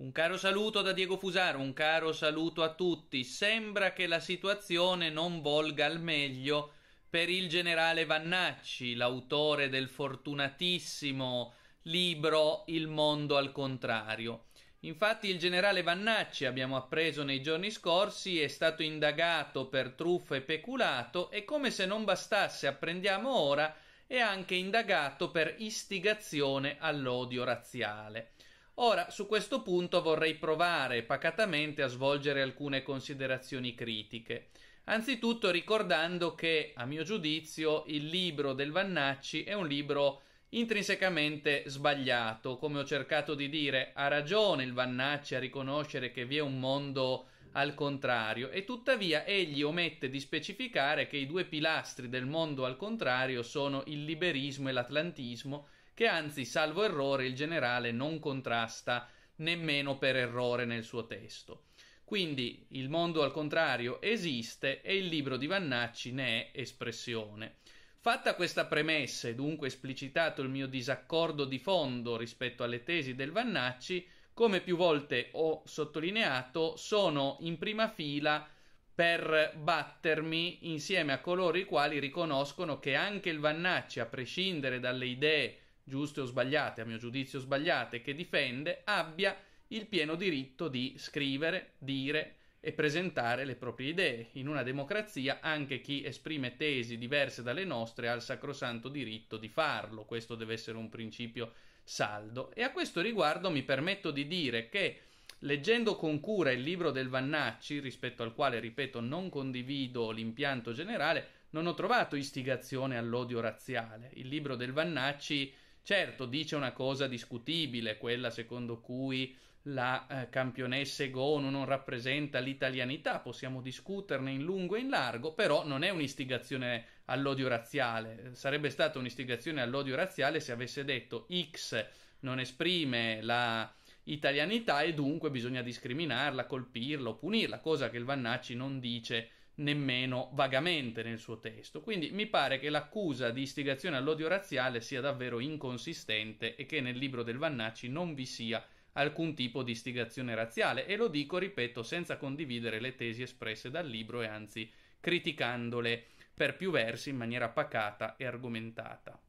Un caro saluto da Diego Fusaro, un caro saluto a tutti. Sembra che la situazione non volga al meglio per il generale Vannacci, l'autore del fortunatissimo libro Il mondo al contrario. Infatti il generale Vannacci, abbiamo appreso nei giorni scorsi, è stato indagato per truffa e peculato e come se non bastasse, apprendiamo ora, è anche indagato per istigazione all'odio razziale. Ora, su questo punto vorrei provare pacatamente a svolgere alcune considerazioni critiche. Anzitutto ricordando che, a mio giudizio, il libro del Vannacci è un libro intrinsecamente sbagliato. Come ho cercato di dire, ha ragione il Vannacci a riconoscere che vi è un mondo al contrario e tuttavia egli omette di specificare che i due pilastri del mondo al contrario sono il liberismo e l'atlantismo che anzi, salvo errore, il generale non contrasta nemmeno per errore nel suo testo. Quindi il mondo al contrario esiste e il libro di Vannacci ne è espressione. Fatta questa premessa e dunque esplicitato il mio disaccordo di fondo rispetto alle tesi del Vannacci, come più volte ho sottolineato, sono in prima fila per battermi insieme a coloro i quali riconoscono che anche il Vannacci, a prescindere dalle idee giuste o sbagliate, a mio giudizio sbagliate, che difende, abbia il pieno diritto di scrivere, dire e presentare le proprie idee. In una democrazia anche chi esprime tesi diverse dalle nostre ha il sacrosanto diritto di farlo, questo deve essere un principio saldo. E a questo riguardo mi permetto di dire che leggendo con cura il libro del Vannacci, rispetto al quale, ripeto, non condivido l'impianto generale, non ho trovato istigazione all'odio razziale. Il libro del Vannacci Certo, dice una cosa discutibile, quella secondo cui la eh, campionessa Egonu non rappresenta l'italianità, possiamo discuterne in lungo e in largo, però non è un'istigazione all'odio razziale. Sarebbe stata un'istigazione all'odio razziale se avesse detto X non esprime la italianità e dunque bisogna discriminarla, colpirla o punirla, cosa che il Vannacci non dice nemmeno vagamente nel suo testo. Quindi mi pare che l'accusa di istigazione all'odio razziale sia davvero inconsistente e che nel libro del Vannacci non vi sia alcun tipo di istigazione razziale e lo dico, ripeto, senza condividere le tesi espresse dal libro e anzi criticandole per più versi in maniera pacata e argomentata.